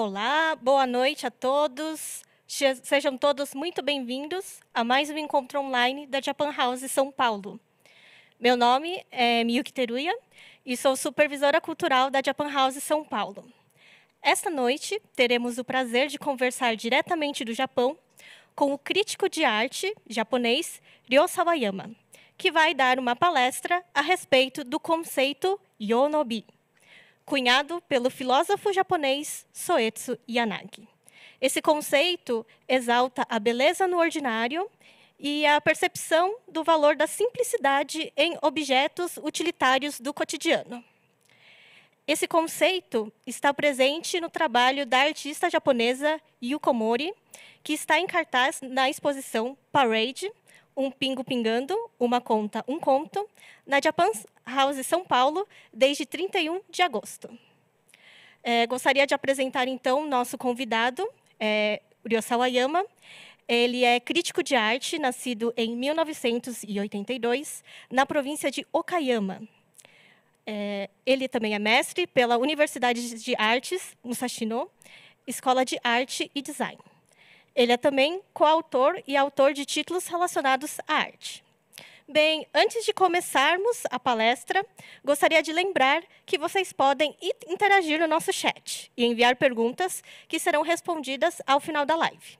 Olá, boa noite a todos. Sejam todos muito bem-vindos a mais um encontro online da Japan House São Paulo. Meu nome é Miyuki Teruya e sou supervisora cultural da Japan House São Paulo. Esta noite teremos o prazer de conversar diretamente do Japão com o crítico de arte japonês Ryo Sawayama, que vai dar uma palestra a respeito do conceito Yonobi cunhado pelo filósofo japonês Soetsu Yanagi. Esse conceito exalta a beleza no ordinário e a percepção do valor da simplicidade em objetos utilitários do cotidiano. Esse conceito está presente no trabalho da artista japonesa Yuko Mori, que está em cartaz na exposição Parade, um pingo pingando, uma conta, um conto, na Japan. House São Paulo, desde 31 de agosto. É, gostaria de apresentar, então, nosso convidado, é, Uriosawa Yama. Ele é crítico de arte, nascido em 1982, na província de Okayama. É, ele também é mestre pela Universidade de Artes, Musashino, Escola de Arte e Design. Ele é também coautor e autor de títulos relacionados à arte. Bem, antes de começarmos a palestra, gostaria de lembrar que vocês podem interagir no nosso chat e enviar perguntas que serão respondidas ao final da live.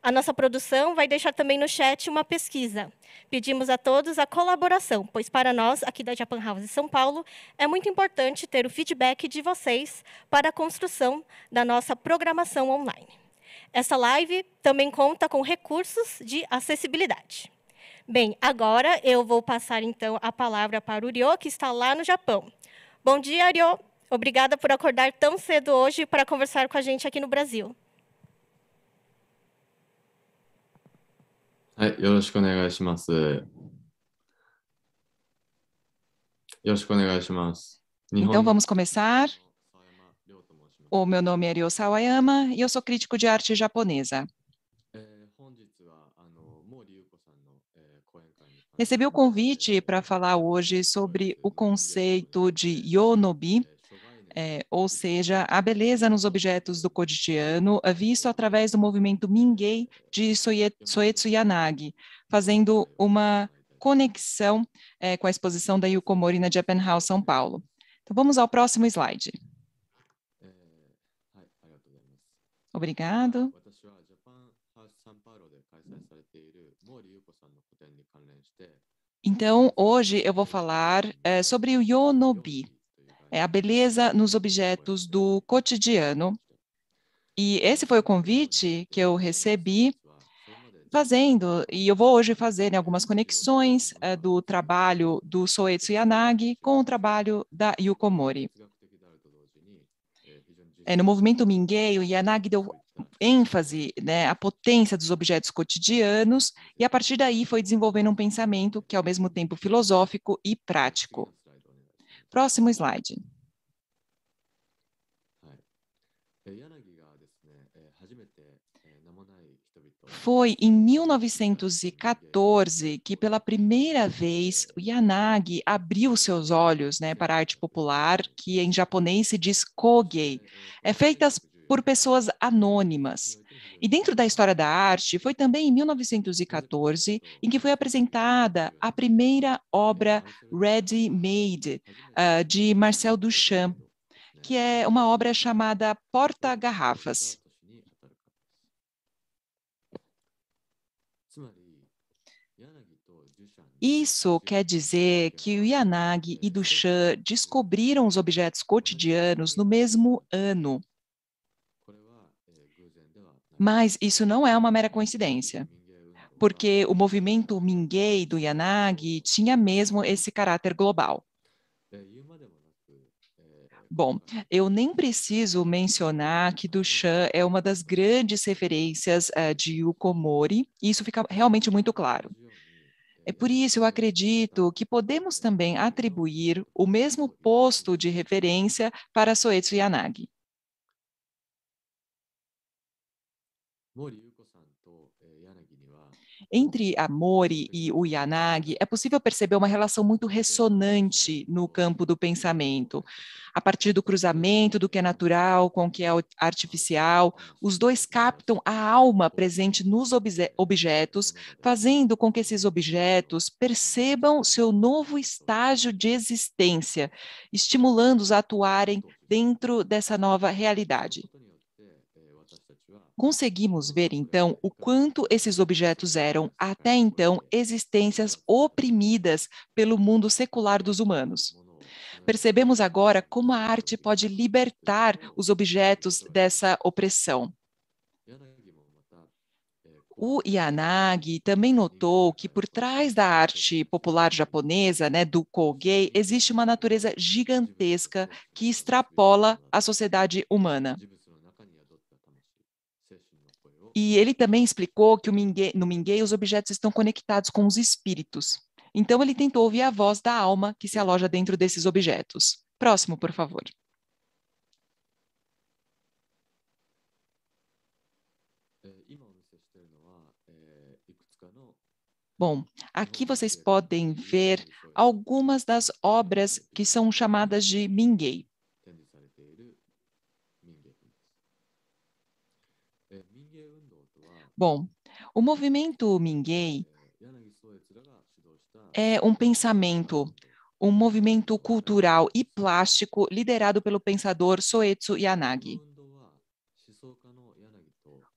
A nossa produção vai deixar também no chat uma pesquisa. Pedimos a todos a colaboração, pois para nós, aqui da Japan House São Paulo, é muito importante ter o feedback de vocês para a construção da nossa programação online. Essa live também conta com recursos de acessibilidade. Bem, agora eu vou passar então a palavra para o Ryo, que está lá no Japão. Bom dia, Ryo. Obrigada por acordar tão cedo hoje para conversar com a gente aqui no Brasil. Então vamos começar. O meu nome é Ryo Sawayama e eu sou crítico de arte japonesa. Recebi o convite para falar hoje sobre o conceito de Yonobi, é, ou seja, a beleza nos objetos do cotidiano, visto através do movimento Mingei de Soetsu Yanagi, fazendo uma conexão é, com a exposição da Yukomori na Japan House São Paulo. Então vamos ao próximo slide. É, obrigado. Então, hoje eu vou falar é, sobre o yonobi, é a beleza nos objetos do cotidiano. E esse foi o convite que eu recebi fazendo, e eu vou hoje fazer né, algumas conexões é, do trabalho do Soetsu Yanagi com o trabalho da Yukomori. É, é no movimento Minguei, o Yanagi deu ênfase né, a potência dos objetos cotidianos e a partir daí foi desenvolvendo um pensamento que é ao mesmo tempo filosófico e prático. Próximo slide. Foi em 1914 que, pela primeira vez, Yanagi abriu seus olhos né, para a arte popular, que em japonês se diz kogei. É, feita por pessoas anônimas. E dentro da história da arte, foi também em 1914 em que foi apresentada a primeira obra ah, ready made uh, de Marcel Duchamp, é. que é uma obra chamada Porta Garrafas. Né? Isso quer dizer que o Yanagi e Duchamp descobriram os objetos cotidianos no mesmo ano. Mas isso não é uma mera coincidência, porque o movimento Mingay do Yanagi tinha mesmo esse caráter global. Bom, eu nem preciso mencionar que Duchamp é uma das grandes referências uh, de Ukomori, e isso fica realmente muito claro. É por isso eu acredito que podemos também atribuir o mesmo posto de referência para Soetsu Yanagi. Entre a Mori e o Yanagi, é possível perceber uma relação muito ressonante no campo do pensamento. A partir do cruzamento do que é natural com o que é artificial, os dois captam a alma presente nos objetos, fazendo com que esses objetos percebam seu novo estágio de existência, estimulando-os a atuarem dentro dessa nova realidade. Conseguimos ver, então, o quanto esses objetos eram, até então, existências oprimidas pelo mundo secular dos humanos. Percebemos agora como a arte pode libertar os objetos dessa opressão. O Yanagi também notou que por trás da arte popular japonesa, né, do kogei, existe uma natureza gigantesca que extrapola a sociedade humana. E ele também explicou que Mingue, no Minguei os objetos estão conectados com os espíritos. Então ele tentou ouvir a voz da alma que se aloja dentro desses objetos. Próximo, por favor. É, é, Bom, aqui vocês podem ver algumas das obras que são chamadas de Minguei. Bom, o movimento Mingay é um pensamento, um movimento cultural e plástico liderado pelo pensador Soetsu Yanagi.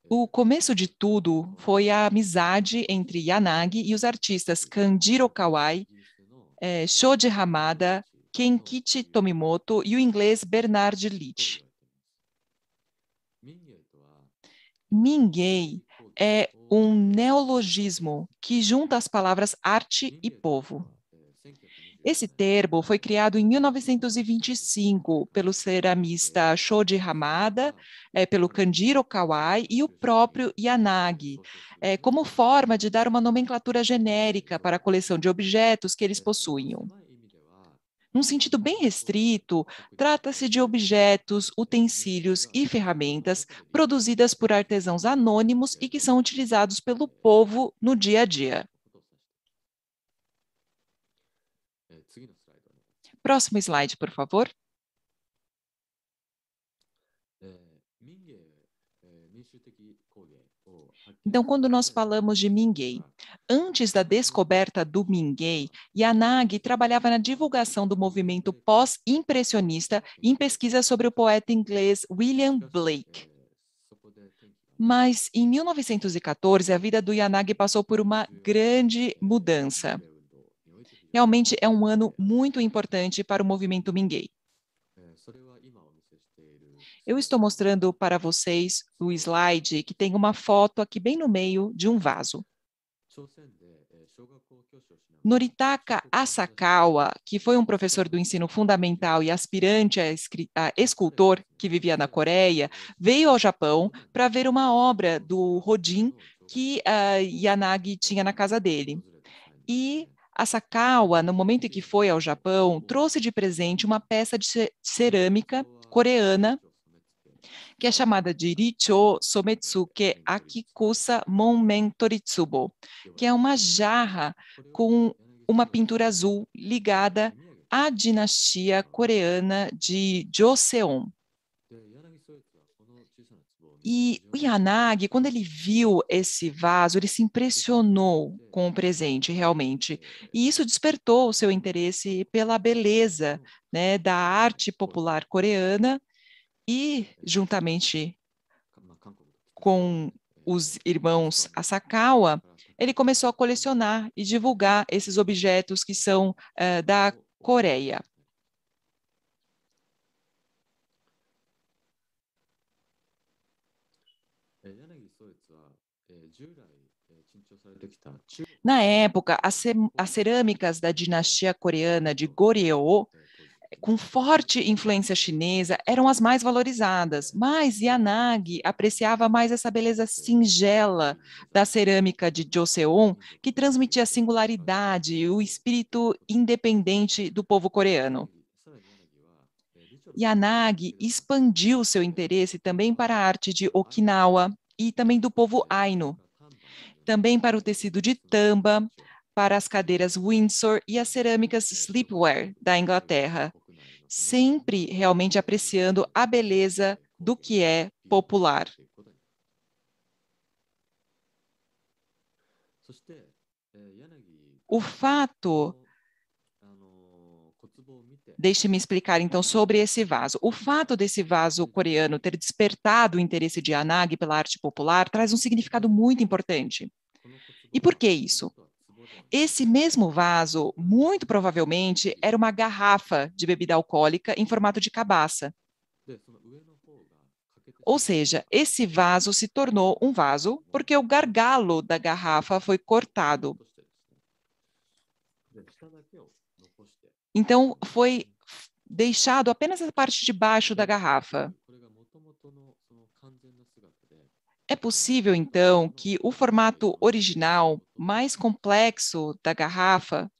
O começo de tudo foi a amizade entre Yanagi e os artistas Kanjiro Kawai, é, Shoji Hamada, Kenkichi Tomimoto e o inglês Bernard Leach. Mingay é um neologismo que junta as palavras arte e povo. Esse termo foi criado em 1925 pelo ceramista Shoji Hamada, é, pelo Kandiro Kawai e o próprio Yanagi, é, como forma de dar uma nomenclatura genérica para a coleção de objetos que eles possuíam. Num sentido bem restrito, trata-se de objetos, utensílios e ferramentas produzidas por artesãos anônimos e que são utilizados pelo povo no dia a dia. Próximo slide, por favor. Então, quando nós falamos de Mingay, antes da descoberta do Mingay, Yanagi trabalhava na divulgação do movimento pós-impressionista em pesquisas sobre o poeta inglês William Blake. Mas em 1914, a vida do Yanagi passou por uma grande mudança. Realmente é um ano muito importante para o movimento Mingay. Eu estou mostrando para vocês o slide que tem uma foto aqui bem no meio de um vaso. Noritaka Asakawa, que foi um professor do ensino fundamental e aspirante a, a escultor que vivia na Coreia, veio ao Japão para ver uma obra do Rodin que uh, Yanagi tinha na casa dele. E Asakawa, no momento em que foi ao Japão, trouxe de presente uma peça de cerâmica coreana que é chamada de Richo Sometsuke é Akikusa Monmen que é uma jarra com uma pintura azul ligada à dinastia coreana de Joseon. E o Yanagi, quando ele viu esse vaso, ele se impressionou com o presente, realmente. E isso despertou o seu interesse pela beleza né, da arte popular coreana e, juntamente com os irmãos Asakawa, ele começou a colecionar e divulgar esses objetos que são uh, da Coreia. Na época, as, cerâmicas da dinastia coreana de Goryeo com forte influência chinesa, eram as mais valorizadas, mas Yanagi apreciava mais essa beleza singela da cerâmica de Joseon, que transmitia a singularidade e o espírito independente do povo coreano. Yanagi expandiu seu interesse também para a arte de Okinawa e também do povo Ainu, também para o tecido de tamba, para as cadeiras Windsor e as cerâmicas sleepwear da Inglaterra, sempre realmente apreciando a beleza do que é popular. O fato. Deixe-me explicar então sobre esse vaso. O fato desse vaso coreano ter despertado o interesse de Yanagi pela arte popular traz um significado muito importante. E por que isso? Esse mesmo vaso, muito provavelmente, era uma garrafa de bebida alcoólica em formato de cabaça. Ou seja, esse vaso se tornou um vaso porque o gargalo da garrafa foi cortado. Então, foi deixado apenas a parte de baixo da garrafa. É possível, então, que o formato original mais complexo da garrafa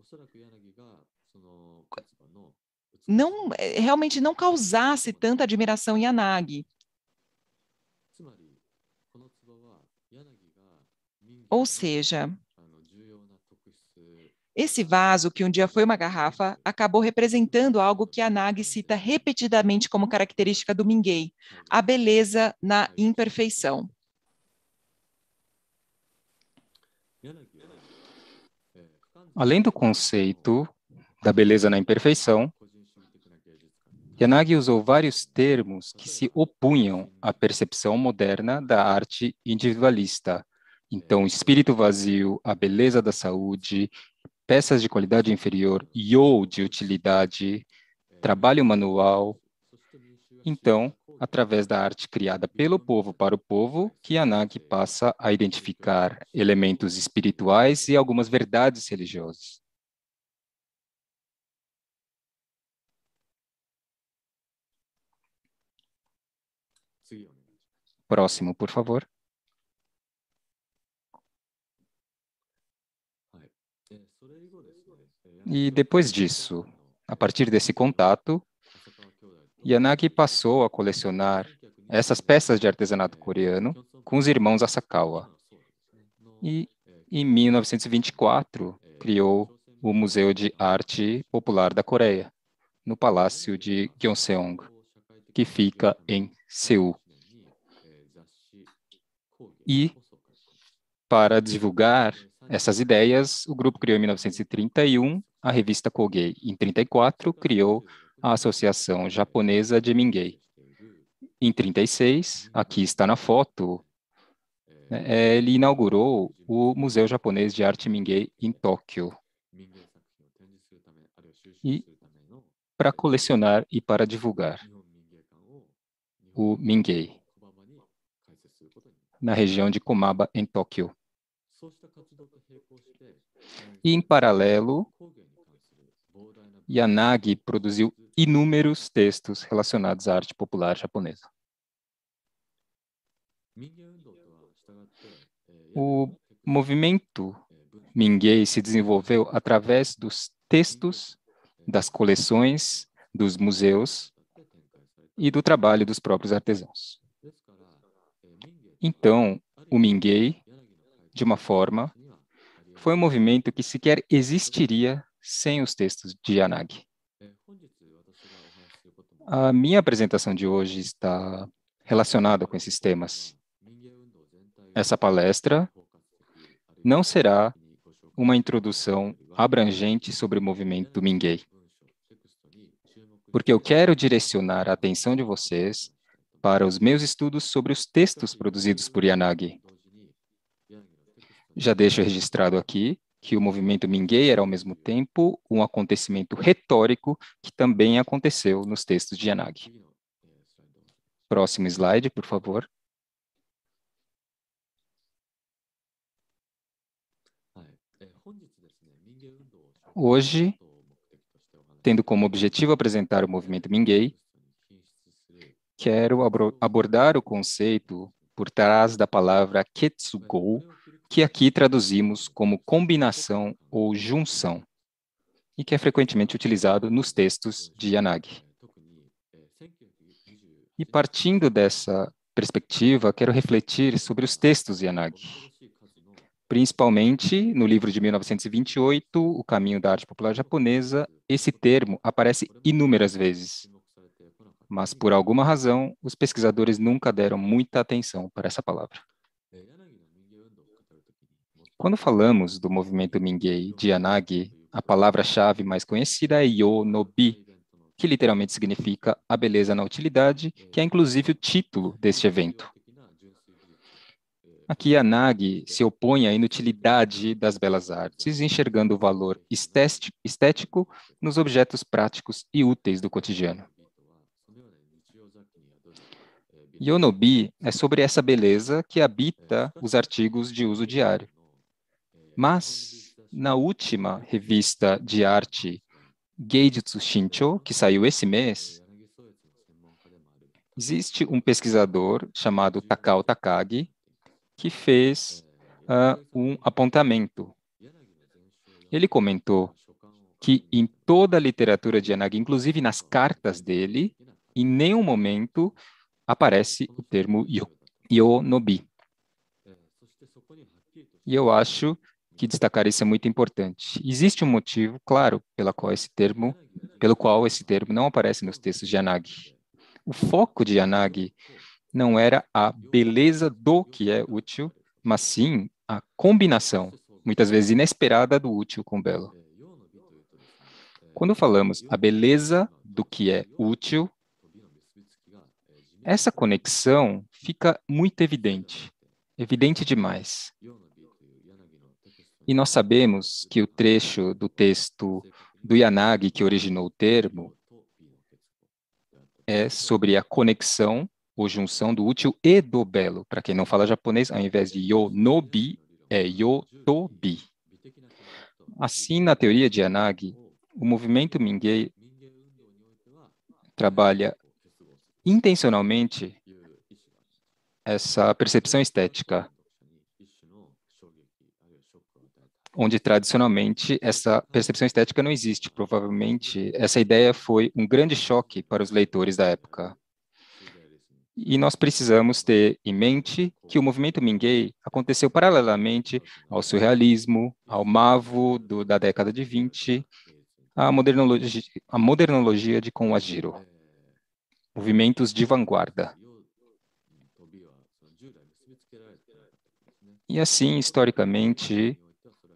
não, é, realmente não causasse tanta admiração em Yanagi. Ou seja, esse vaso, que um dia foi uma garrafa, acabou representando algo que Yanagi cita repetidamente como característica do Minguei, a beleza na imperfeição. Além do conceito da beleza na imperfeição, Yanagi usou vários termos que se opunham à percepção moderna da arte individualista. Então, espírito vazio, a beleza da saúde, peças de qualidade inferior, ou de utilidade, trabalho manual. Então, através da arte criada pelo povo para o povo, que Anak passa a identificar elementos espirituais e algumas verdades religiosas. Próximo, por favor. E depois disso, a partir desse contato, Yanagi passou a colecionar essas peças de artesanato coreano com os irmãos Asakawa. E em 1924 criou o Museu de Arte Popular da Coreia, no Palácio de Gyeongseong, que fica em Seul. E para divulgar essas ideias, o grupo criou em 1931 a revista Kogei. Em 1934, criou a Associação Japonesa de Mingay. Em 36, aqui está na foto, né, é, ele inaugurou o Museu Japonês de Arte Mingay em Tóquio. E para colecionar e para divulgar o Mingay na região de Komaba, em Tóquio. E, em paralelo, Yanagi produziu inúmeros textos relacionados à arte popular japonesa. O movimento Mingay se desenvolveu através dos textos, das coleções, dos museus e do trabalho dos próprios artesãos. Então, o Mingay, de uma forma, foi um movimento que sequer existiria sem os textos de Yanagi. A minha apresentação de hoje está relacionada com esses temas. Essa palestra não será uma introdução abrangente sobre o movimento Mingay, porque eu quero direcionar a atenção de vocês para os meus estudos sobre os textos produzidos por Yanagi. Já deixo registrado aqui que o movimento Minguei era, ao mesmo tempo, um acontecimento retórico que também aconteceu nos textos de Yanagi. Próximo slide, por favor. Hoje, tendo como objetivo apresentar o movimento Minguei, quero abordar o conceito por trás da palavra Ketsugou, que aqui traduzimos como combinação ou junção, e que é frequentemente utilizado nos textos de Yanagi. E partindo dessa perspectiva, quero refletir sobre os textos de Yanagi, principalmente no livro de 1928, O Caminho da Arte Popular Japonesa, esse termo aparece inúmeras vezes. Mas, por alguma razão, os pesquisadores nunca deram muita atenção para essa palavra. Quando falamos do movimento Minguei de Anagi, a palavra-chave mais conhecida é Yonobi, que literalmente significa a beleza na utilidade, que é inclusive o título deste evento. Aqui Anagi se opõe à inutilidade das belas artes, enxergando o valor estético nos objetos práticos e úteis do cotidiano. Yonobi é sobre essa beleza que habita os artigos de uso diário. Mas, na última revista de arte Geijutsu Shincho, que saiu esse mês, existe um pesquisador chamado Takao Takagi que fez uh, um apontamento. Ele comentou que em toda a literatura de Yanagi, inclusive nas cartas dele, em nenhum momento aparece o termo Yonobi. Yo e eu acho que destacar isso é muito importante. Existe um motivo, claro, pela qual esse termo, pelo qual esse termo não aparece nos textos de Anag. O foco de Anag não era a beleza do que é útil, mas sim a combinação, muitas vezes inesperada, do útil com o belo. Quando falamos a beleza do que é útil, essa conexão fica muito evidente, evidente demais. E nós sabemos que o trecho do texto do Yanagi que originou o termo é sobre a conexão ou junção do útil e do belo. Para quem não fala japonês, ao invés de yonobi, é yotobi. Assim, na teoria de Yanagi, o movimento Mingay trabalha intencionalmente essa percepção estética onde tradicionalmente essa percepção estética não existe. Provavelmente essa ideia foi um grande choque para os leitores da época. E nós precisamos ter em mente que o movimento Mingay aconteceu paralelamente ao surrealismo, ao Mavo do, da década de 20, à modernologia, à modernologia de Conwajiro, movimentos de vanguarda. E assim, historicamente,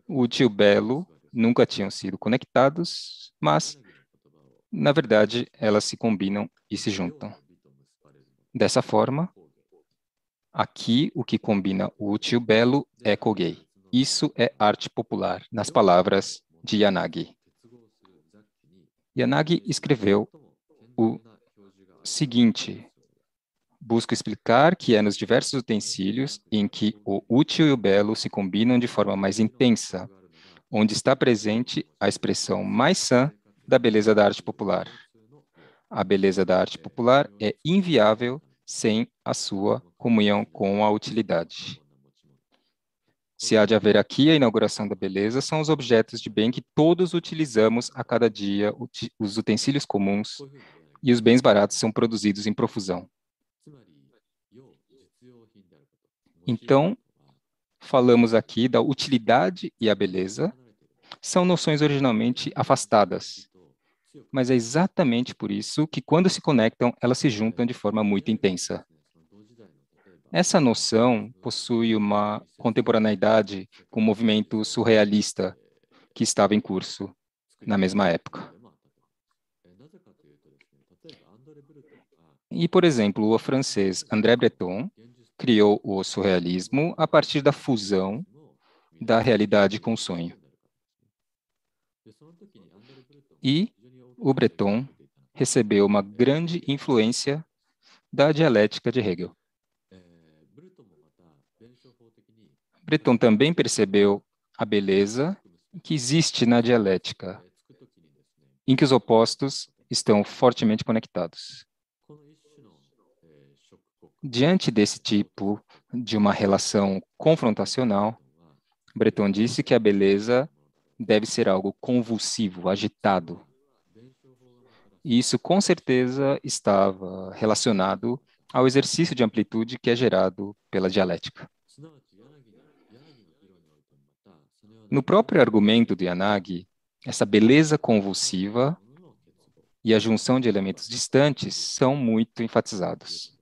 o tio Belo nunca tinham sido conectados, mas, na verdade, elas se combinam e se juntam. Dessa forma, aqui o que combina o tio Belo é Kogei. Isso é arte popular, nas palavras de Yanagi. Yanagi escreveu o seguinte Busco explicar que é nos diversos utensílios em que o útil e o belo se combinam de forma mais intensa, onde está presente a expressão mais sã da beleza da arte popular. A beleza da arte popular é inviável sem a sua comunhão com a utilidade. Se há de haver aqui a inauguração da beleza, são os objetos de bem que todos utilizamos a cada dia, os utensílios comuns e os bens baratos são produzidos em profusão. Então, falamos aqui da utilidade e a beleza, são noções originalmente afastadas, mas é exatamente por isso que, quando se conectam, elas se juntam de forma muito intensa. Essa noção possui uma contemporaneidade com o movimento surrealista que estava em curso na mesma época. E, por exemplo, o francês André Breton criou o surrealismo a partir da fusão da realidade com o sonho. E o Breton recebeu uma grande influência da dialética de Hegel. Breton também percebeu a beleza que existe na dialética, em que os opostos estão fortemente conectados. Diante desse tipo de uma relação confrontacional, Breton disse que a beleza deve ser algo convulsivo, agitado. E Isso com certeza estava relacionado ao exercício de amplitude que é gerado pela dialética. No próprio argumento de Yanagi, essa beleza convulsiva e a junção de elementos distantes são muito enfatizados.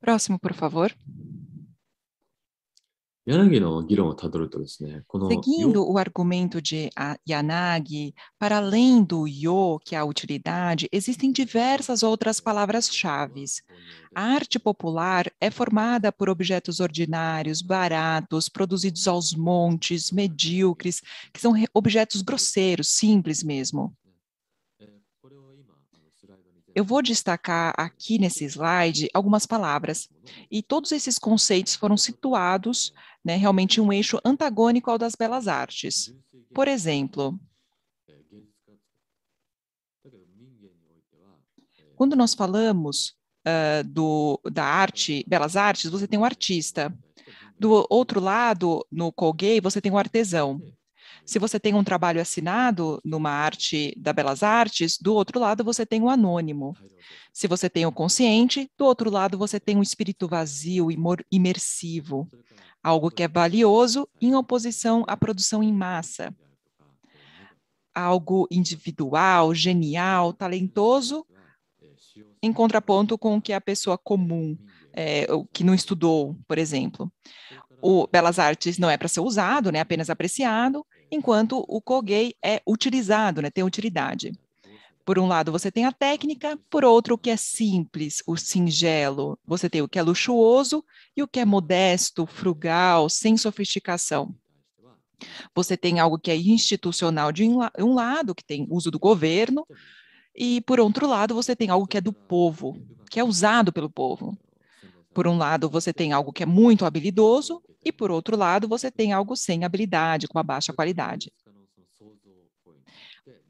Próximo, por favor. Seguindo o argumento de Yanagi, para além do yo, que é a utilidade, existem diversas outras palavras-chave. A arte popular é formada por objetos ordinários, baratos, produzidos aos montes, medíocres, que são objetos grosseiros, simples mesmo. Eu vou destacar aqui nesse slide algumas palavras. E todos esses conceitos foram situados, né, realmente um eixo antagônico ao das belas artes. Por exemplo, quando nós falamos uh, do, da arte, belas artes, você tem um artista. Do outro lado, no Colgate, você tem um artesão. Se você tem um trabalho assinado numa arte da Belas Artes, do outro lado você tem o anônimo. Se você tem o consciente, do outro lado você tem um espírito vazio e imersivo, algo que é valioso é em oposição à produção em massa. Ah, é algo individual, genial, talentoso, ah, em contraponto com o que é a pessoa comum, é, que não estudou, por exemplo. O Belas Artes não é para ser usado, né, apenas apreciado, enquanto o Kogei é utilizado, né, tem utilidade. Por um lado você tem a técnica, por outro o que é simples, o singelo. Você tem o que é luxuoso e o que é modesto, frugal, sem sofisticação. Você tem algo que é institucional de um lado, que tem uso do governo, e por outro lado você tem algo que é do povo, que é usado pelo povo. Por um lado, você tem algo que é muito habilidoso, e, por outro lado, você tem algo sem habilidade, com uma baixa qualidade.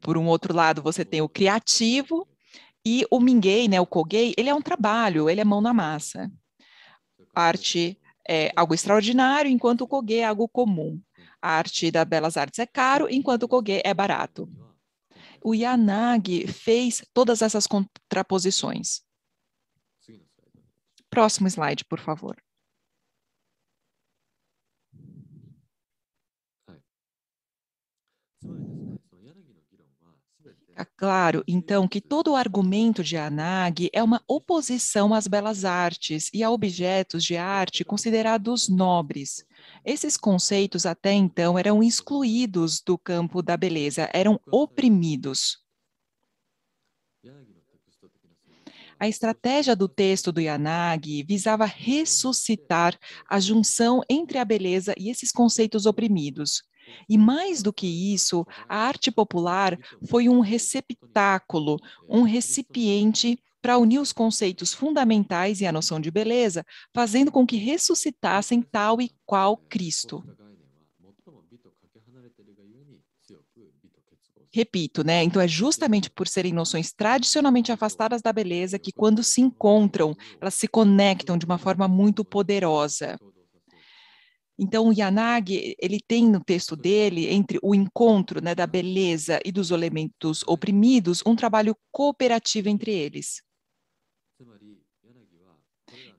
Por um outro lado, você tem o criativo e o minguei, né, o kogei, ele é um trabalho, ele é mão na massa. Arte é algo extraordinário, enquanto o kogei é algo comum. A arte das belas artes é caro, enquanto o kogei é barato. O Yanagi fez todas essas contraposições. Próximo slide, por favor. Fica claro, então, que todo o argumento de Anag é uma oposição às belas artes e a objetos de arte considerados nobres. Esses conceitos até então eram excluídos do campo da beleza, eram oprimidos. A estratégia do texto do Yanagi visava ressuscitar a junção entre a beleza e esses conceitos oprimidos. E mais do que isso, a arte popular foi um receptáculo, um recipiente para unir os conceitos fundamentais e a noção de beleza, fazendo com que ressuscitassem tal e qual Cristo. Repito, né? Então é justamente por serem noções tradicionalmente afastadas da beleza que, quando se encontram, elas se conectam de uma forma muito poderosa. Então, o Yanagi, ele tem no texto dele, entre o encontro né, da beleza e dos elementos oprimidos, um trabalho cooperativo entre eles.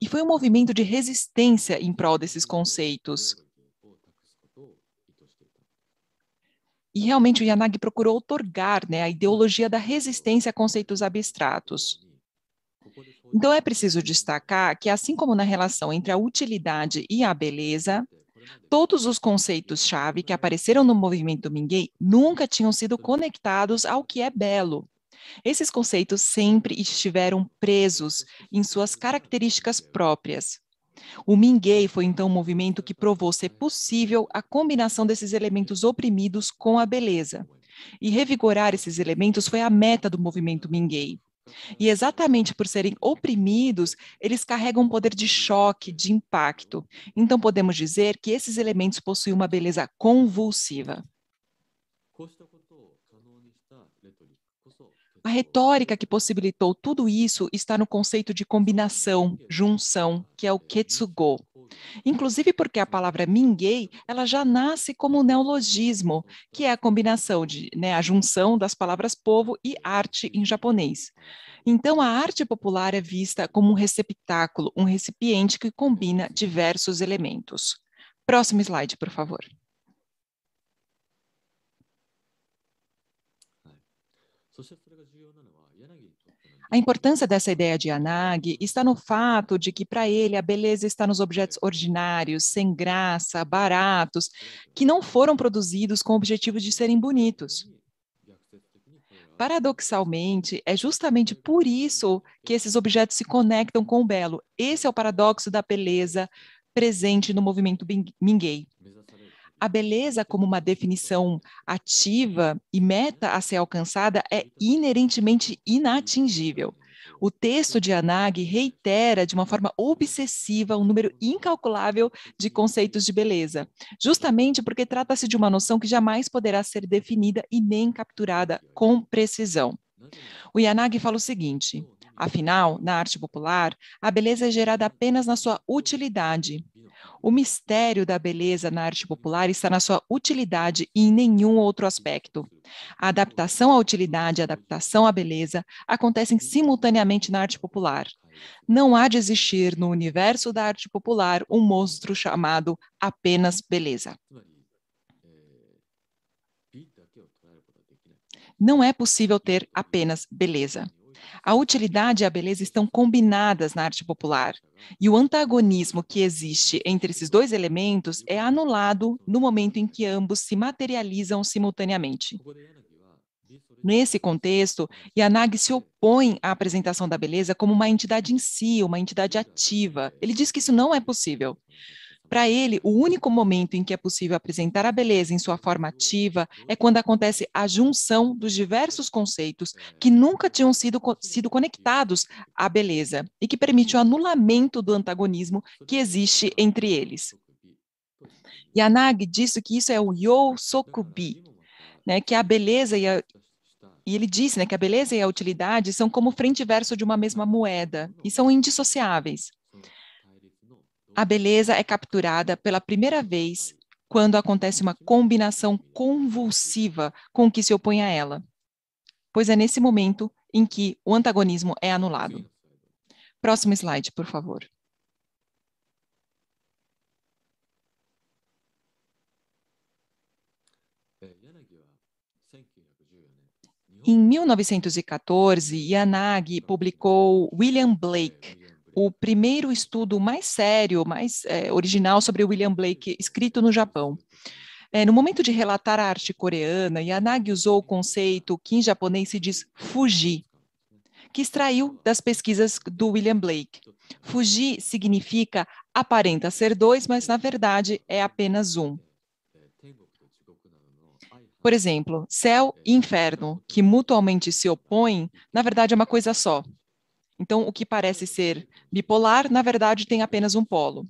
E foi um movimento de resistência em prol desses conceitos. E realmente o Yanagi procurou otorgar né, a ideologia da resistência a conceitos abstratos. Então é preciso destacar que, assim como na relação entre a utilidade e a beleza, Todos os conceitos-chave que apareceram no movimento Minguei nunca tinham sido uhum. conectados ao que é belo. Esses conceitos sempre estiveram presos em suas características próprias. O Minguei foi então um movimento que provou ser possível a combinação desses elementos oprimidos com a beleza. E revigorar esses elementos foi a meta do movimento Minguei. E exatamente por serem oprimidos, eles carregam um poder de choque, de impacto. Então podemos dizer que esses elementos possuem uma beleza convulsiva. A retórica que possibilitou tudo isso está no conceito de combinação, junção, que é o ketsugo. Inclusive porque a palavra minguei, ela já nasce como neologismo, que é a combinação de, né, a junção das palavras povo e arte em japonês. Então a arte popular é vista como um receptáculo, um recipiente que combina diversos elementos. Próximo slide, por favor. É. A importância dessa ideia de Anag está no fato de que, para ele, a beleza está nos objetos ordinários, sem graça, baratos, que não foram produzidos com o objetivo de serem bonitos. Paradoxalmente, é justamente por isso que esses objetos se conectam com o belo. Esse é o paradoxo da beleza presente no movimento Mingay a beleza como uma definição ativa e meta a ser alcançada é inerentemente inatingível. O texto de Anag reitera de uma forma obsessiva um número incalculável de conceitos de beleza, justamente porque trata-se de uma noção que jamais poderá ser definida e nem capturada com precisão. O Yanagi fala o seguinte: Afinal, na arte popular, a beleza é gerada apenas na sua utilidade, o mistério da beleza na arte uhum. popular está na sua utilidade e em nenhum outro aspecto. A adaptação à utilidade e a adaptação à beleza acontecem simultaneamente na arte popular. Não há de existir no universo da arte popular um monstro chamado apenas beleza. Não é possível ter apenas beleza. A utilidade e a beleza estão combinadas na arte popular, e o antagonismo que existe entre esses dois elementos é anulado no momento em que ambos se materializam simultaneamente. Nesse contexto, Yanagi se opõe à apresentação da beleza como uma entidade em si, uma entidade ativa. Ele diz que isso não é possível. Para ele, o único momento em que é possível apresentar a beleza em sua forma ativa é quando acontece a junção dos diversos conceitos que nunca tinham sido, sido conectados à beleza e que permite o anulamento do antagonismo que existe entre eles. Yanag disse que isso é o Yo Sokubi, né, que a beleza e a, e ele disse né, que a beleza e a utilidade são como frente e verso de uma mesma moeda e são indissociáveis. A beleza é capturada pela primeira vez quando acontece uma combinação convulsiva com o que se opõe a ela, pois é nesse momento em que o antagonismo é anulado. Próximo slide, por favor. Em 1914, Yanagi publicou William Blake, o primeiro estudo mais sério, mais é, original sobre William Blake, escrito no Japão. É, no momento de relatar a arte coreana, Yanagi usou o conceito que em japonês se diz fuji, que extraiu das pesquisas do William Blake. Fuji significa aparenta ser dois, mas na verdade é apenas um. Por exemplo, céu e inferno, que mutualmente se opõem, na verdade é uma coisa só. Então, o que parece ser bipolar, na verdade, tem apenas um polo.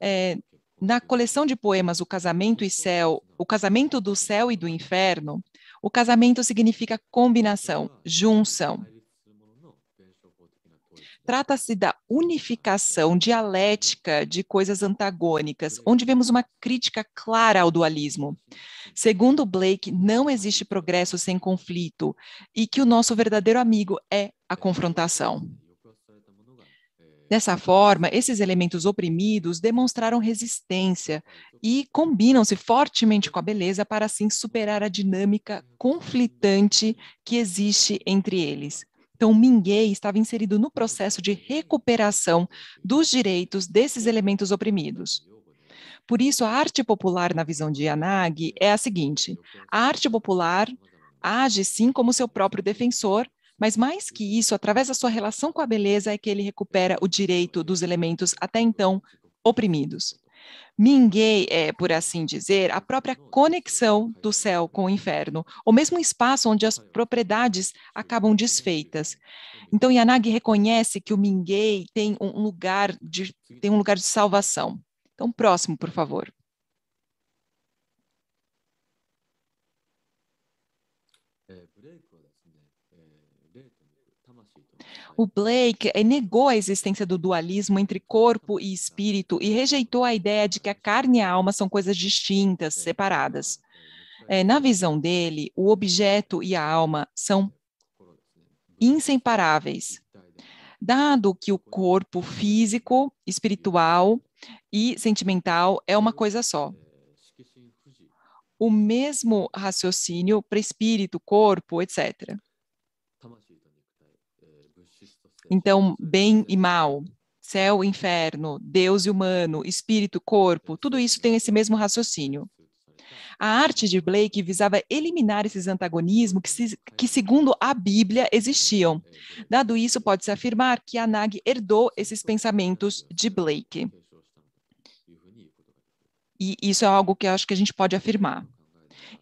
É, na coleção de poemas O Casamento e Céu, O Casamento do Céu e do Inferno, o casamento significa combinação, junção trata-se da unificação dialética de coisas antagônicas, onde vemos uma crítica clara ao dualismo. Segundo Blake, não existe progresso sem conflito e que o nosso verdadeiro amigo é a confrontação. Dessa forma, esses elementos oprimidos demonstraram resistência e combinam-se fortemente com a beleza para assim superar a dinâmica conflitante que existe entre eles. Então, Minguei estava inserido no processo de recuperação dos direitos desses elementos oprimidos. Por isso, a arte popular, na visão de Yanagi, é a seguinte: a arte popular age sim como seu próprio defensor, mas mais que isso, através da sua relação com a beleza, é que ele recupera o direito dos elementos até então oprimidos minguei, é, por assim dizer, a própria conexão do céu com o inferno, ou mesmo um espaço onde as propriedades acabam desfeitas. Então, Yanagi reconhece que o minguei tem um lugar de, tem um lugar de salvação. Então, próximo, por favor. Né, o Blake eh, negou a existência do dualismo entre corpo e espírito e rejeitou a ideia de que a carne e a alma são coisas distintas, é, separadas. É, é, é na visão dele, o objeto e a alma são inseparáveis, dado que o corpo físico, espiritual e sentimental é uma coisa só. O mesmo raciocínio para espírito, corpo, etc. Então, bem e mal, céu e inferno, Deus e humano, espírito, corpo, tudo isso tem esse mesmo raciocínio. A arte de Blake visava eliminar esses antagonismos que, se, que, segundo a Bíblia, existiam. Dado isso, pode-se afirmar que Anag herdou esses pensamentos de Blake. E isso é algo que eu acho que a gente pode afirmar.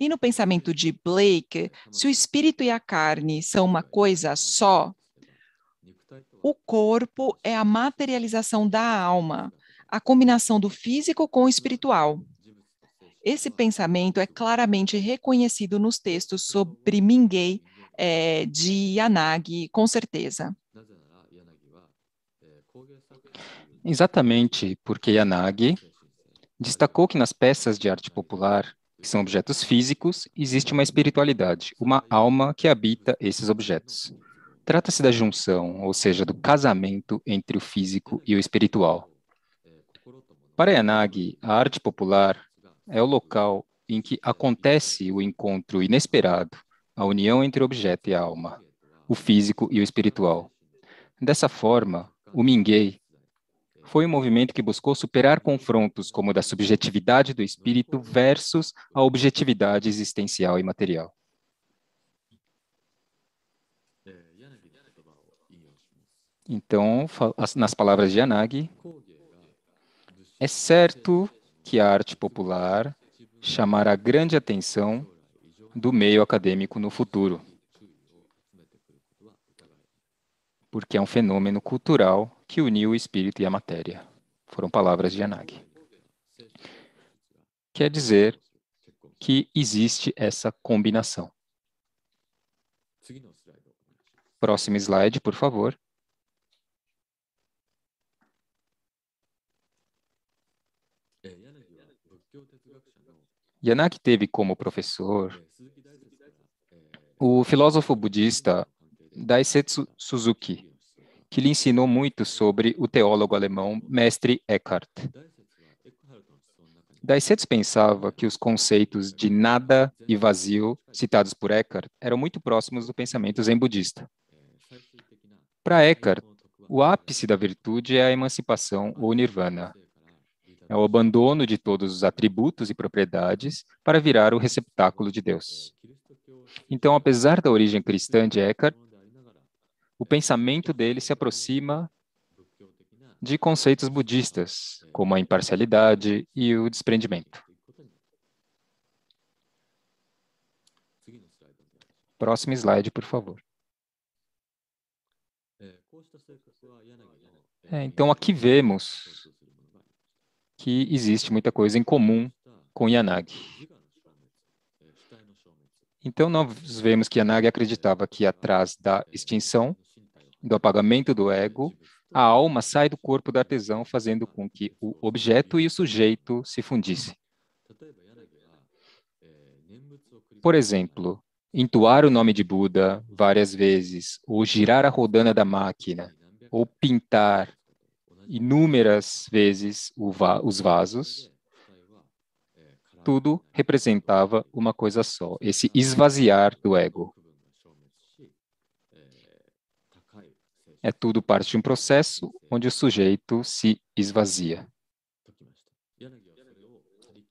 E no pensamento de Blake, se o espírito e a carne são uma coisa só, o corpo é a materialização da alma, a combinação do físico com o espiritual. Esse pensamento é claramente reconhecido nos textos sobre Minguei é, de Yanagi, com certeza. Exatamente, porque Yanagi destacou que nas peças de arte popular, que são objetos físicos, existe uma espiritualidade, uma alma que habita esses objetos. Trata-se da junção, ou seja, do casamento entre o físico e o espiritual. Para Yanagi, a arte popular é o local em que acontece o encontro inesperado, a união entre objeto e alma, o físico e o espiritual. Dessa forma, o Mingay foi um movimento que buscou superar confrontos como o da subjetividade do espírito versus a objetividade existencial e material. Então, nas palavras de Anagi, é certo que a arte popular chamará grande atenção do meio acadêmico no futuro, porque é um fenômeno cultural que uniu o espírito e a matéria. Foram palavras de Anagi. Quer dizer que existe essa combinação. Próximo slide, por favor. Yanak teve como professor o filósofo budista Daisetsu Suzuki, que lhe ensinou muito sobre o teólogo alemão mestre Eckhart. Daisetsu pensava que os conceitos de nada e vazio citados por Eckhart eram muito próximos do pensamento zen budista. Para Eckhart, o ápice da virtude é a emancipação ou nirvana, é o abandono de todos os atributos e propriedades para virar o receptáculo de Deus. Então, apesar da origem cristã de Eckhart, o pensamento dele se aproxima de conceitos budistas, como a imparcialidade e o desprendimento. Próximo slide, por favor. É, então, aqui vemos que existe muita coisa em comum com Yanagi. Então, nós vemos que Yanagi acreditava que atrás da extinção, do apagamento do ego, a alma sai do corpo do artesão, fazendo com que o objeto e o sujeito se fundissem. Por exemplo, entoar o nome de Buda várias vezes, ou girar a rodana da máquina, ou pintar, inúmeras vezes va os vasos, tudo representava uma coisa só, esse esvaziar do ego. É tudo parte de um processo onde o sujeito se esvazia.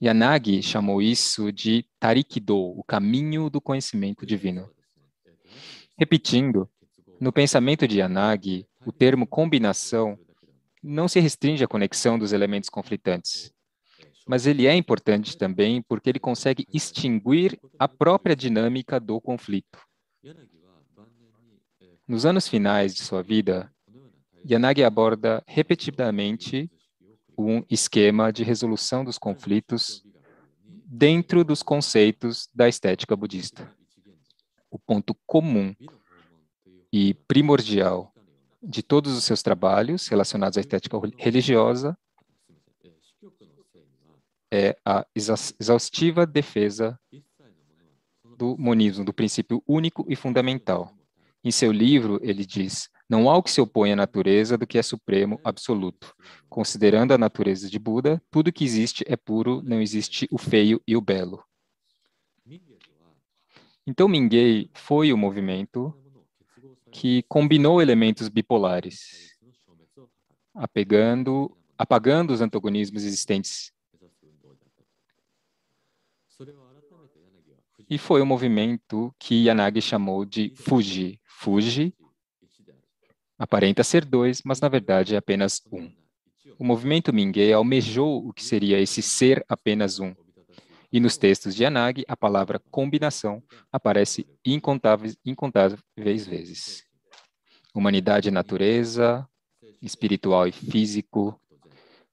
Yanagi chamou isso de Tarikido, o caminho do conhecimento divino. Repetindo, no pensamento de Yanagi, o termo combinação não se restringe à conexão dos elementos conflitantes, é, é, mas ele é importante também porque ele consegue é, extinguir a própria dinâmica do conflito. Nos anos finais de sua vida, Yanagi aborda repetidamente um esquema de resolução dos conflitos dentro dos conceitos da estética budista. O ponto comum e primordial de todos os seus trabalhos relacionados à estética religiosa é a exaustiva defesa do monismo, do princípio único e fundamental. Em seu livro, ele diz: Não há o que se opõe à natureza do que é supremo, absoluto. Considerando a natureza de Buda, tudo que existe é puro, não existe o feio e o belo. Então, Mingay foi o movimento que combinou elementos bipolares, apegando, apagando os antagonismos existentes. E foi o um movimento que Yanagi chamou de Fuji. Fuji aparenta ser dois, mas na verdade é apenas um. O movimento Mingue almejou o que seria esse ser apenas um, e nos textos de Anag, a palavra combinação aparece incontáveis, incontáveis vezes. Humanidade e natureza, espiritual e físico,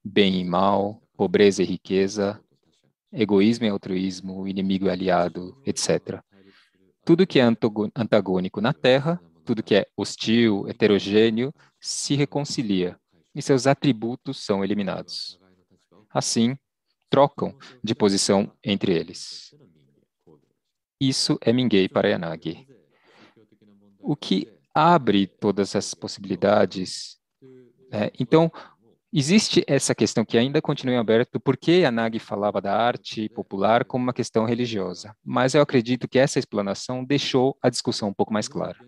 bem e mal, pobreza e riqueza, egoísmo e altruísmo, inimigo e aliado, etc. Tudo que é antagônico na Terra, tudo que é hostil, heterogêneo, se reconcilia e seus atributos são eliminados. Assim, trocam de posição entre eles. Isso é Mingei para Yanagi. O que abre todas as possibilidades. Né? Então, existe essa questão que ainda continua em aberto por que Yanagi falava da arte popular como uma questão religiosa. Mas eu acredito que essa explanação deixou a discussão um pouco mais clara.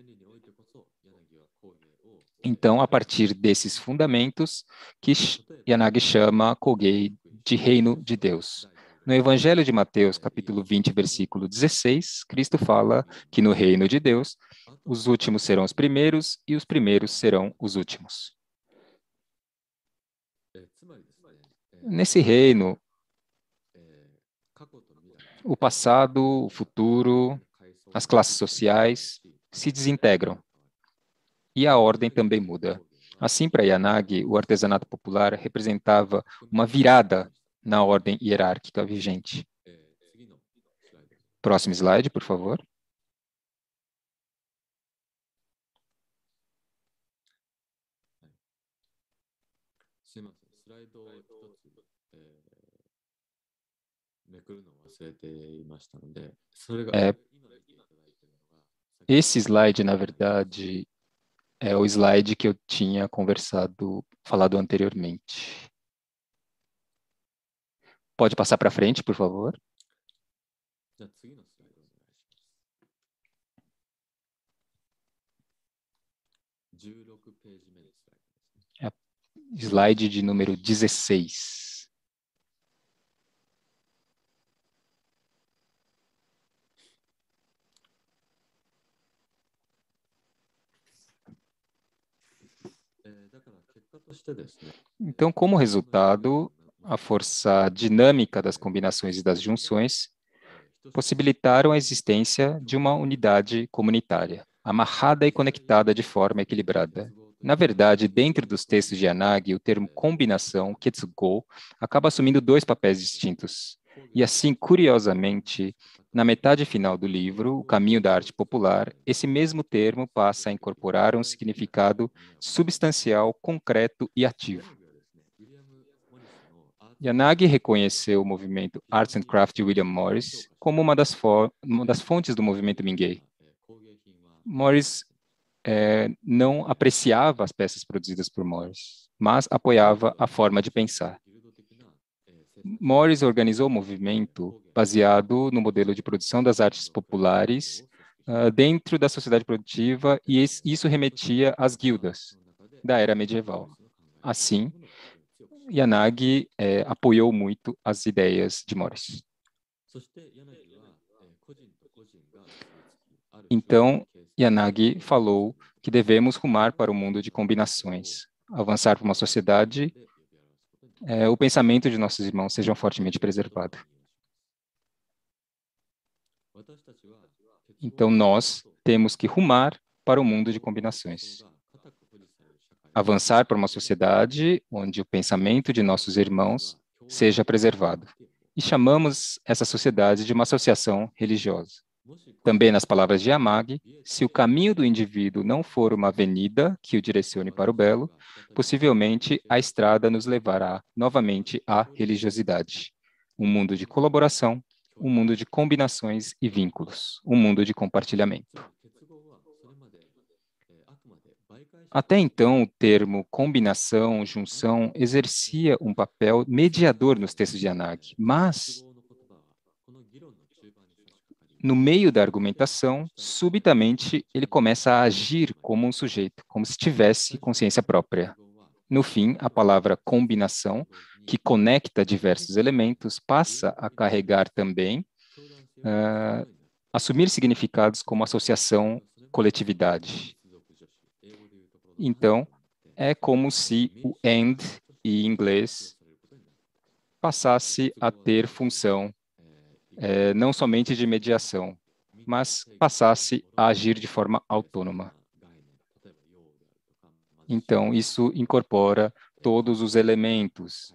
Então, a partir desses fundamentos, que Yanagi chama Kogei de reino de Deus. No Evangelho de Mateus, capítulo 20, versículo 16, Cristo fala que no reino de Deus, os últimos serão os primeiros e os primeiros serão os últimos. Nesse reino, o passado, o futuro, as classes sociais se desintegram. E a ordem também muda. Assim, para Yanagi, o artesanato popular representava uma virada na ordem hierárquica vigente. Próximo slide, por favor. É, esse slide, na verdade, é o slide que eu tinha conversado, falado anteriormente. Pode passar para frente, por favor. É slide de número 16. Né? Então, como resultado, a força dinâmica das combinações e das junções possibilitaram a existência de uma unidade comunitária, amarrada e conectada de forma equilibrada. Na verdade, dentro dos textos de Yanagi, o termo combinação, ketsugo, acaba assumindo dois papéis distintos. E assim, curiosamente, na metade final do livro, O Caminho da Arte Popular, esse mesmo termo passa a incorporar um significado substancial, concreto e ativo. Yanagi reconheceu o movimento Arts and Crafts de William Morris como uma das, uma das fontes do movimento Mingay. Morris é, não apreciava as peças produzidas por Morris, mas apoiava a forma de pensar. Morris organizou o um movimento baseado no modelo de produção das artes populares uh, dentro da sociedade produtiva e isso remetia às guildas da era medieval. Assim, Yanagi eh, apoiou muito as ideias de Morris. Então, Yanagi falou que devemos rumar para o um mundo de combinações, avançar para uma sociedade é, o pensamento de nossos irmãos seja fortemente preservado. Então nós temos que rumar para o mundo de combinações. Avançar para uma sociedade onde o pensamento de nossos irmãos seja preservado. E chamamos essa sociedade de uma associação religiosa. Também nas palavras de Amag, se o caminho do indivíduo não for uma avenida que o direcione para o belo, possivelmente a estrada nos levará novamente à religiosidade. Um mundo de colaboração, um mundo de combinações e vínculos, um mundo de compartilhamento. Até então, o termo combinação, junção, exercia um papel mediador nos textos de Anag, mas no meio da argumentação, subitamente ele começa a agir como um sujeito, como se tivesse consciência própria. No fim, a palavra combinação, que conecta diversos elementos, passa a carregar também, uh, assumir significados como associação, coletividade. Então, é como se o and, em inglês, passasse a ter função é, não somente de mediação, mas passasse a agir de forma autônoma. Então, isso incorpora todos os elementos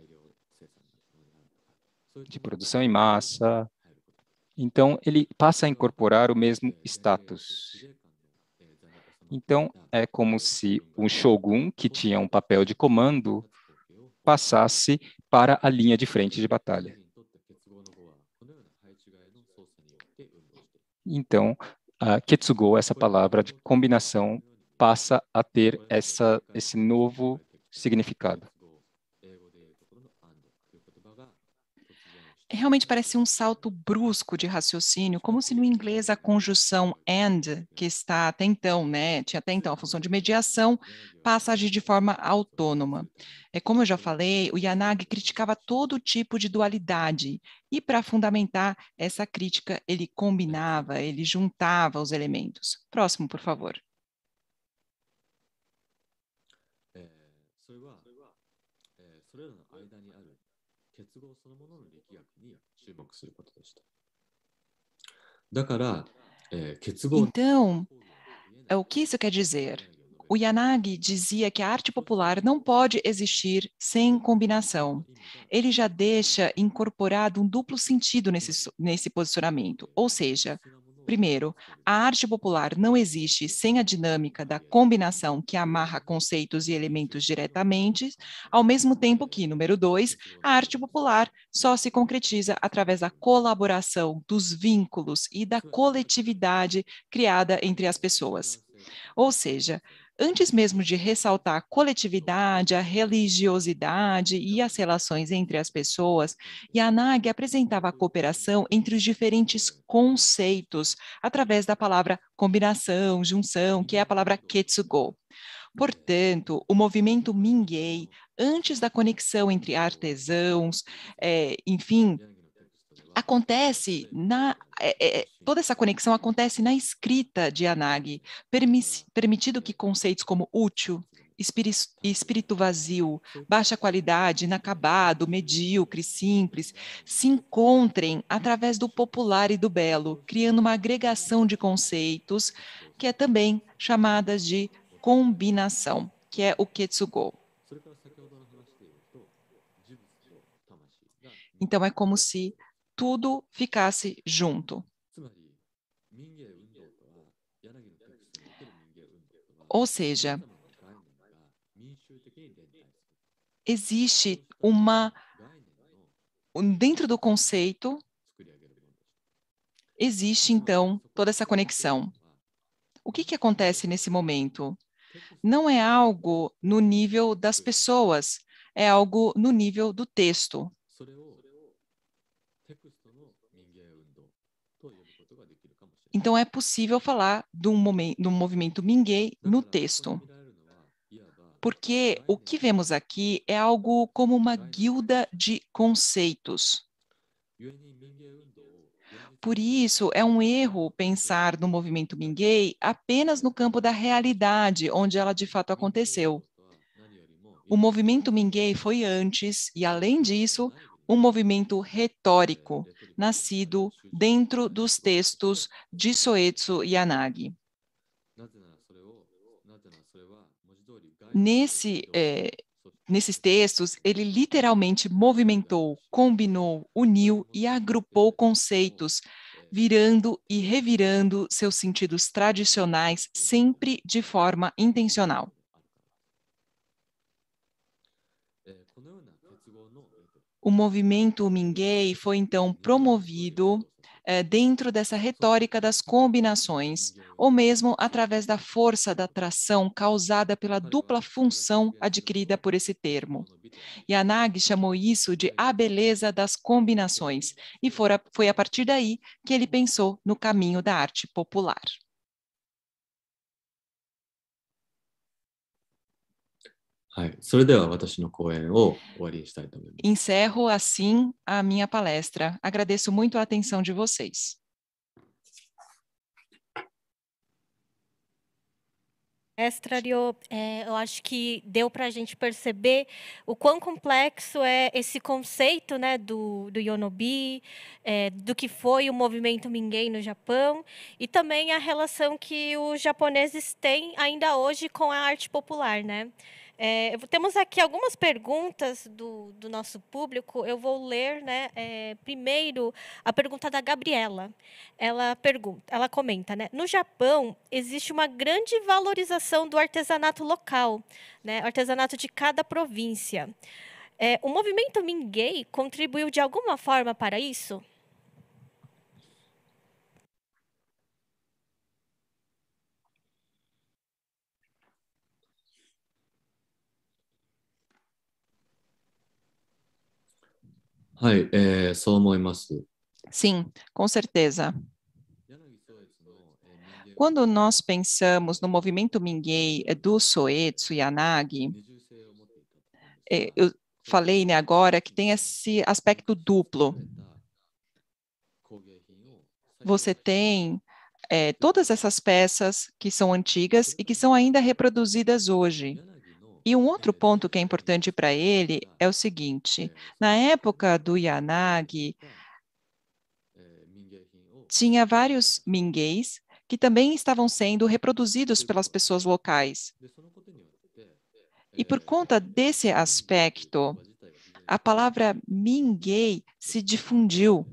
de produção em massa. Então, ele passa a incorporar o mesmo status. Então, é como se um shogun, que tinha um papel de comando, passasse para a linha de frente de batalha. Então, a Ketsugo, essa palavra de combinação, passa a ter essa, esse novo significado. realmente parece um salto brusco de raciocínio, como se no inglês a conjunção and, que está até então, né, tinha até então a função de mediação, passa a agir de forma autônoma. É como eu já falei, o Yanagi criticava todo tipo de dualidade, e para fundamentar essa crítica, ele combinava, ele juntava os elementos. Próximo, por favor. Então, é o que isso quer dizer? O Yanagi dizia que a arte popular não pode existir sem combinação. Ele já deixa incorporado um duplo sentido nesse, nesse posicionamento, ou seja, Primeiro, a arte popular não existe sem a dinâmica da combinação que amarra conceitos e elementos diretamente, ao mesmo tempo que, número dois, a arte popular só se concretiza através da colaboração, dos vínculos e da coletividade criada entre as pessoas. Ou seja, antes mesmo de ressaltar a coletividade, a religiosidade e as relações entre as pessoas, Yanag apresentava a cooperação entre os diferentes conceitos através da palavra combinação, junção, que é a palavra ketsugo. Portanto, o movimento Mingay, antes da conexão entre artesãos, é, enfim, acontece na é, é, é toda essa conexão acontece na escrita de Anagi, permitindo que conceitos como útil, espírito, vazio, baixa qualidade, inacabado, medíocre, simples, se encontrem através do popular e do belo, criando uma agregação de conceitos que é também chamadas de combinação, que é o ketsugo. Então é como se tudo ficasse junto. Ah, ah, Ou seja, existe uma. Dentro do conceito, existe então toda essa conexão. O que, que acontece nesse momento? Não é algo no nível das pessoas, é algo no nível do texto. Então, é possível falar de um, momento, de um movimento Mingay no uhum. texto, porque o que vemos aqui é algo como uma guilda de conceitos. Por isso, é um erro pensar no movimento Mingay apenas no campo da realidade, onde ela de fato aconteceu. O movimento Mingay foi antes, e além disso, um movimento retórico nascido dentro dos textos de Soetsu Yanagi. Nesse, é, nesses textos, ele literalmente movimentou, combinou, uniu e agrupou conceitos, virando e revirando seus sentidos tradicionais sempre de forma intencional. O movimento Minguei foi então promovido é, dentro dessa retórica das combinações, ou mesmo através da força da atração causada pela dupla função adquirida por esse termo. Yanag chamou isso de a beleza das combinações, e fora, foi a partir daí que ele pensou no caminho da arte popular. Encerro assim a minha palestra. Agradeço muito a atenção de vocês. Mestra é, eu acho que deu para a gente perceber o quão complexo é esse conceito né, do, do Yonobi, é, do que foi o movimento Minguei no Japão, e também a relação que os japoneses têm ainda hoje com a arte popular. Né? É, temos aqui algumas perguntas do, do, nosso público. Eu vou ler, né? É, primeiro, a pergunta da Gabriela. Ela pergunta, ela comenta, né? No Japão existe uma grande valorização do artesanato local, né? Artesanato de cada província. É, o movimento Mingay contribuiu de alguma forma para isso? はい、えー、そう思います。Sim, com certeza. Quando nós pensamos no movimento Minguei eh, do Soetsu Yanagi, eh, eu falei né, agora que tem esse aspecto duplo. Você tem é, todas essas peças que são antigas e que são ainda reproduzidas hoje. E um outro ponto que é importante para ele é o seguinte: na época do Yanagi, tinha vários mingueis que também estavam sendo reproduzidos pelas pessoas locais. E por conta desse aspecto, a palavra minguei se difundiu.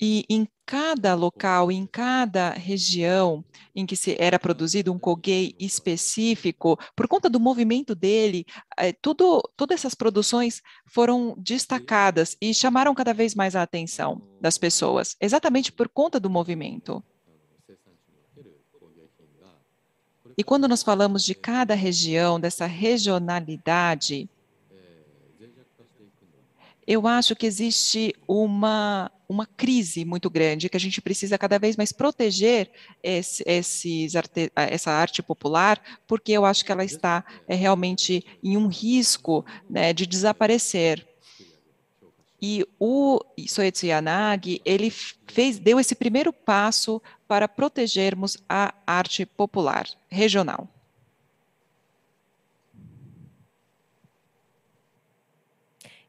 E em cada local, em cada região em que se era produzido um kogei específico, por conta do movimento dele, é, tudo, todas essas produções foram destacadas e chamaram cada vez mais a atenção das pessoas, exatamente por conta do movimento. E quando nós falamos de cada região, dessa regionalidade, eu acho que existe uma, uma crise muito grande que a gente precisa cada vez mais proteger esse, esses arte, essa arte popular, porque eu acho que ela está é, realmente em um risco né, de desaparecer. E o Soetsu Yanagi, ele fez, deu esse primeiro passo para protegermos a arte popular regional.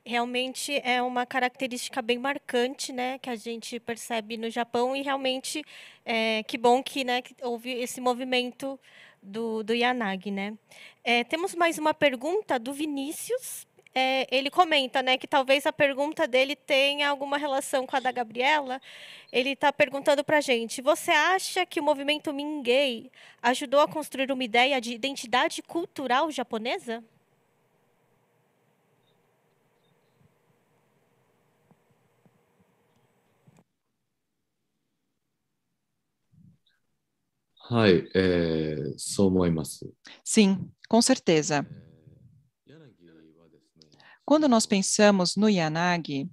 realmente é uma característica bem marcante, né, que a gente percebe no Japão e realmente é, que bom que, né, que houve esse movimento do, do Yanagi, né. É, temos mais uma pergunta do Vinícius. É, ele comenta, né, que talvez a pergunta dele tenha alguma relação com a da Gabriela. Ele está perguntando para a gente: você acha que o movimento Mingay ajudou a construir uma ideia de identidade cultural japonesa? Sim, com certeza. Quando nós pensamos no Yanagi,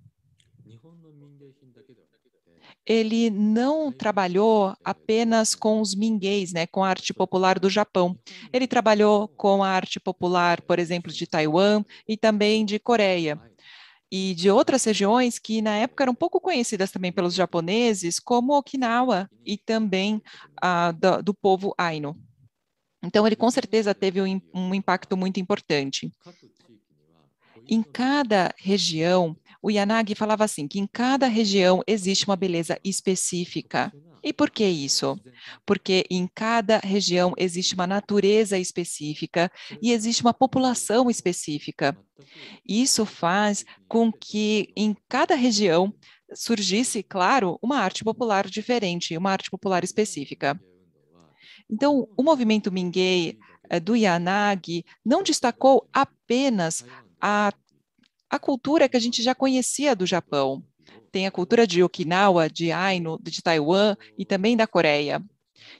ele não trabalhou apenas com os mingueis, né, com a arte popular do Japão. Ele trabalhou com a arte popular, por exemplo, de Taiwan e também de Coreia e de outras regiões que na época eram pouco conhecidas também pelos japoneses, como Okinawa e também do, do povo Aino. Então, ele com certeza teve um, um impacto muito importante. Em cada região, o Yanagi falava assim, que em cada região existe uma beleza específica. E por que isso? Porque em cada região existe uma natureza específica e existe uma população específica. Isso faz com que em cada região surgisse, claro, uma arte popular diferente, uma arte popular específica. Então, o movimento Minguei eh, do Yanagi não destacou apenas a, a cultura que a gente já conhecia do Japão, tem a cultura de Okinawa, de Aino, de Taiwan e também da Coreia.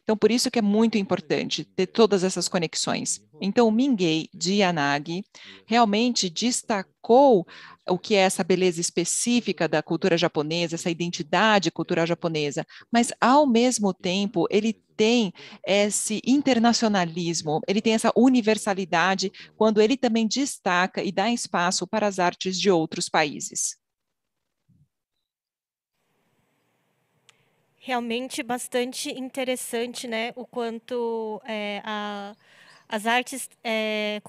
Então, por isso que é muito importante ter todas essas conexões. Então, o Mingay de Yanagi realmente destacou o que é essa beleza específica da cultura japonesa, essa identidade cultural japonesa, mas, ao mesmo tempo, ele tem esse internacionalismo, ele tem essa universalidade, quando ele também destaca e dá espaço para as artes de outros países. realmente bastante interessante, né? O quanto é, a, as artes é,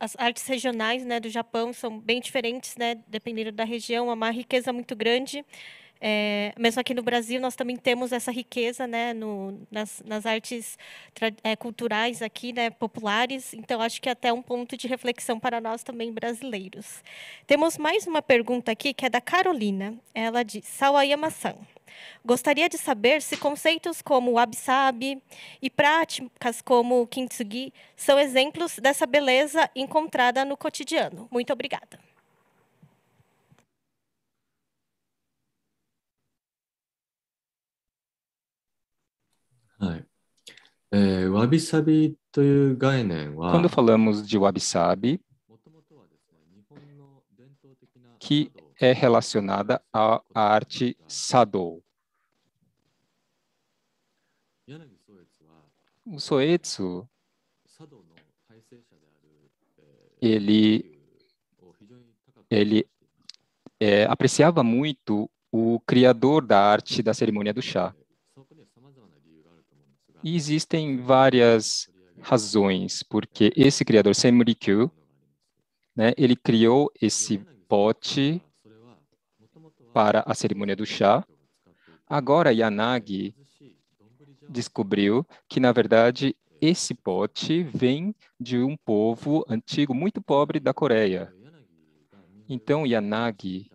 as artes regionais, né, do Japão são bem diferentes, né, dependendo da região, há é uma riqueza muito grande. É, mesmo aqui no Brasil, nós também temos essa riqueza né, no, nas, nas artes é, culturais aqui, né, populares. Então, acho que é até um ponto de reflexão para nós também brasileiros. Temos mais uma pergunta aqui, que é da Carolina. Ela diz, Sawayama-san, Gostaria de saber se conceitos como wabi-sabi e práticas como kintsugi são exemplos dessa beleza encontrada no cotidiano. Muito obrigada. É, Quando falamos de wabi-sabi, que é relacionada à arte Sado, Soetsu, ele, ele é, apreciava muito o criador da arte da cerimônia do chá. E existem várias razões porque esse criador, Senrikyu, né, ele criou esse pote para a cerimônia do chá. Agora, Yanagi descobriu que, na verdade, esse pote vem de um povo antigo muito pobre da Coreia. Então, Yanagi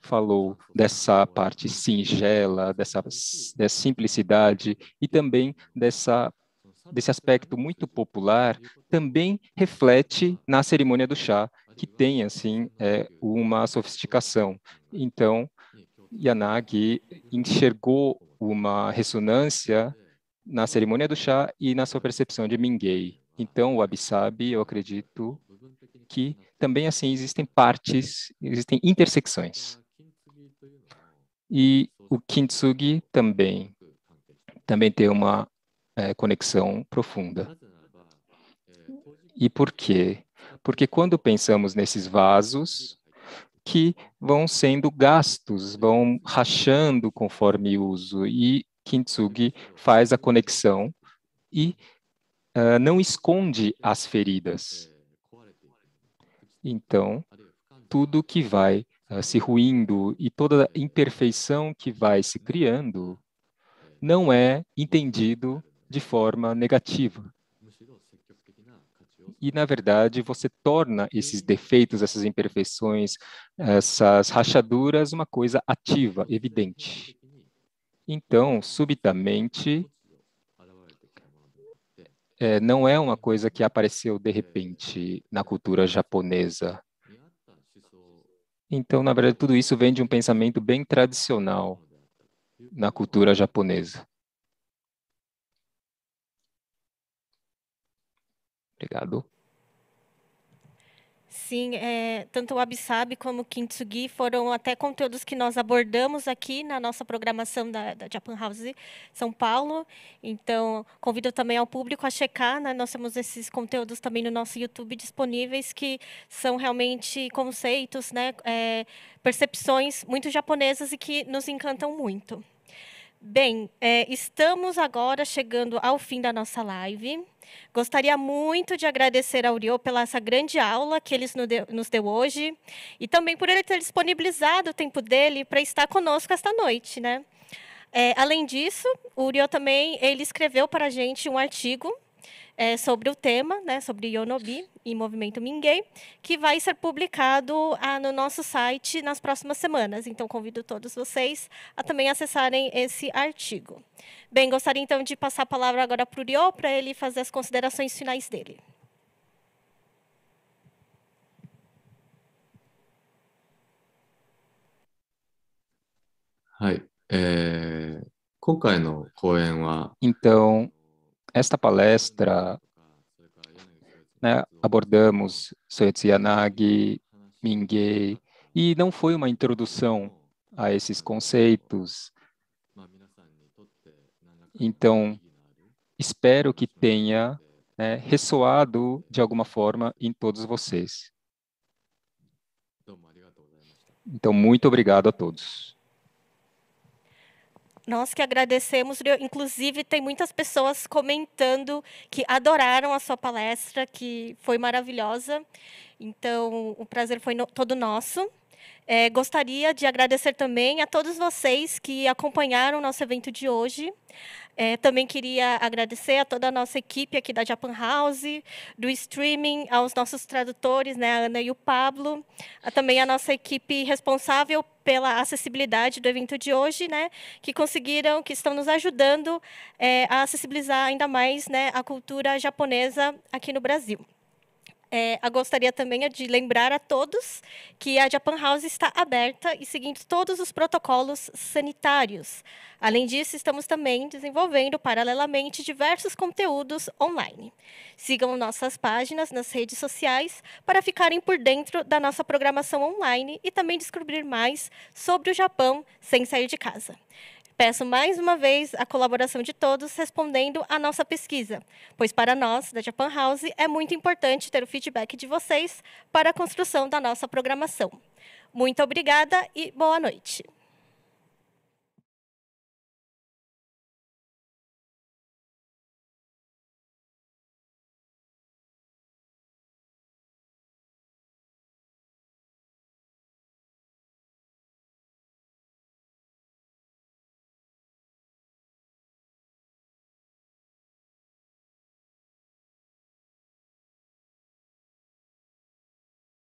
falou dessa parte singela, dessa, dessa simplicidade e também dessa desse aspecto muito popular também reflete na cerimônia do chá, que tem, assim, é, uma sofisticação. Então, Yanagi enxergou uma ressonância na cerimônia do chá e na sua percepção de Mingay. Então, o Abissabi, eu acredito que também assim existem partes, existem intersecções. E o Kintsugi também, também tem uma é, conexão profunda. E por quê? Porque quando pensamos nesses vasos, que vão sendo gastos, vão rachando conforme uso, e Kintsugi faz a conexão e uh, não esconde as feridas. Então, tudo que vai uh, se ruindo e toda a imperfeição que vai se criando não é entendido de forma negativa e, na verdade, você torna esses defeitos, essas imperfeições, essas rachaduras uma coisa ativa, evidente. Então, subitamente, é, não é uma coisa que apareceu de repente na cultura japonesa. Então, na verdade, tudo isso vem de um pensamento bem tradicional na cultura japonesa. Obrigado. Sim, é, tanto o Absab como o Kintsugi foram até conteúdos que nós abordamos aqui na nossa programação da, da Japan House São Paulo. Então, convido também ao público a checar. Né? Nós temos esses conteúdos também no nosso YouTube disponíveis, que são realmente conceitos, né? É, percepções muito japonesas e que nos encantam muito. Bem, é, estamos agora chegando ao fim da nossa live. Gostaria muito de agradecer ao Uriô pela essa grande aula que ele nos deu hoje e também por ele ter disponibilizado o tempo dele para estar conosco esta noite, né? É, além disso, o Uriô também ele escreveu para a gente um artigo é, sobre o tema, né, sobre Yonobi e movimento Minguei, que vai ser publicado ah, no nosso site nas próximas semanas. Então, convido todos vocês a também acessarem esse artigo. Bem, gostaria então de passar a palavra agora para o Rio, para ele fazer as considerações finais dele. É, então, esta palestra né, abordamos Soetsu Yanagi, Mingei, e não foi uma introdução a esses conceitos. Então, espero que tenha né, ressoado de alguma forma em todos vocês. Então, muito obrigado a todos. Nós que agradecemos, inclusive tem muitas pessoas comentando que adoraram a sua palestra, que foi maravilhosa. Então, o prazer foi no, todo nosso. É, gostaria de agradecer também a todos vocês que acompanharam o nosso evento de hoje. É, também queria agradecer a toda a nossa equipe aqui da Japan House, do streaming, aos nossos tradutores, né, a Ana e o Pablo, a, também a nossa equipe responsável pela acessibilidade do evento de hoje, né, que conseguiram, que estão nos ajudando é, a acessibilizar ainda mais né, a cultura japonesa aqui no Brasil. É, eu gostaria também de lembrar a todos que a Japan House está aberta e seguindo todos os protocolos sanitários. Além disso, estamos também desenvolvendo paralelamente diversos conteúdos online. Sigam nossas páginas nas redes sociais para ficarem por dentro da nossa programação online e também descobrir mais sobre o Japão sem sair de casa. Peço mais uma vez a colaboração de todos respondendo à nossa pesquisa, pois para nós, da Japan House, é muito importante ter o feedback de vocês para a construção da nossa programação. Muito obrigada e boa noite.